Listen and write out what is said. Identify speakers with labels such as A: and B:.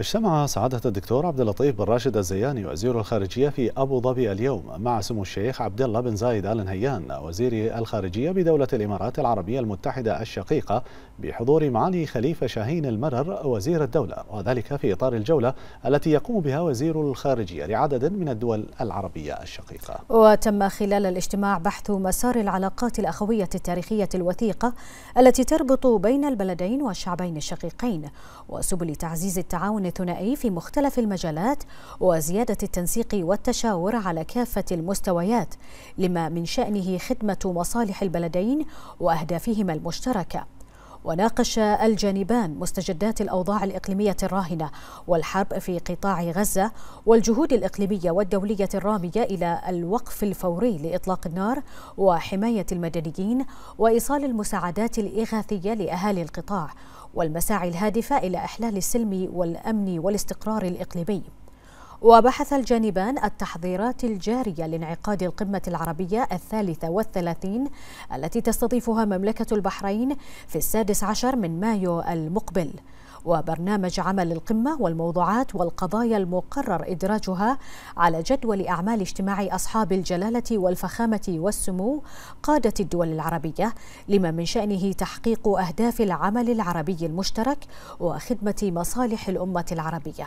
A: اجتمع سعادة الدكتور عبد اللطيف بن راشد الزياني وزير الخارجية في أبو ظبي اليوم مع سمو الشيخ عبد الله بن زايد آل نهيان وزير الخارجية بدولة الإمارات العربية المتحدة الشقيقة بحضور معالي خليفة شاهين المرر وزير الدولة وذلك في إطار الجولة التي يقوم بها وزير الخارجية لعدد من الدول العربية الشقيقة
B: وتم خلال الاجتماع بحث مسار العلاقات الأخوية التاريخية الوثيقة التي تربط بين البلدين والشعبين الشقيقين وسبل تعزيز التعاون الثنائي في مختلف المجالات وزيادة التنسيق والتشاور على كافة المستويات لما من شأنه خدمة مصالح البلدين وأهدافهما المشتركة وناقش الجانبان مستجدات الأوضاع الإقليمية الراهنة والحرب في قطاع غزة والجهود الإقليمية والدولية الرامية إلى الوقف الفوري لإطلاق النار وحماية المدنيين وإيصال المساعدات الإغاثية لأهالي القطاع والمساعي الهادفة إلى إحلال السلم والأمن والاستقرار الإقليمي وبحث الجانبان التحضيرات الجارية لانعقاد القمة العربية الثالثة والثلاثين التي تستضيفها مملكة البحرين في السادس عشر من مايو المقبل وبرنامج عمل القمة والموضوعات والقضايا المقرر إدراجها على جدول أعمال اجتماع أصحاب الجلالة والفخامة والسمو قادة الدول العربية لما من شأنه تحقيق أهداف العمل العربي المشترك وخدمة
A: مصالح الأمة العربية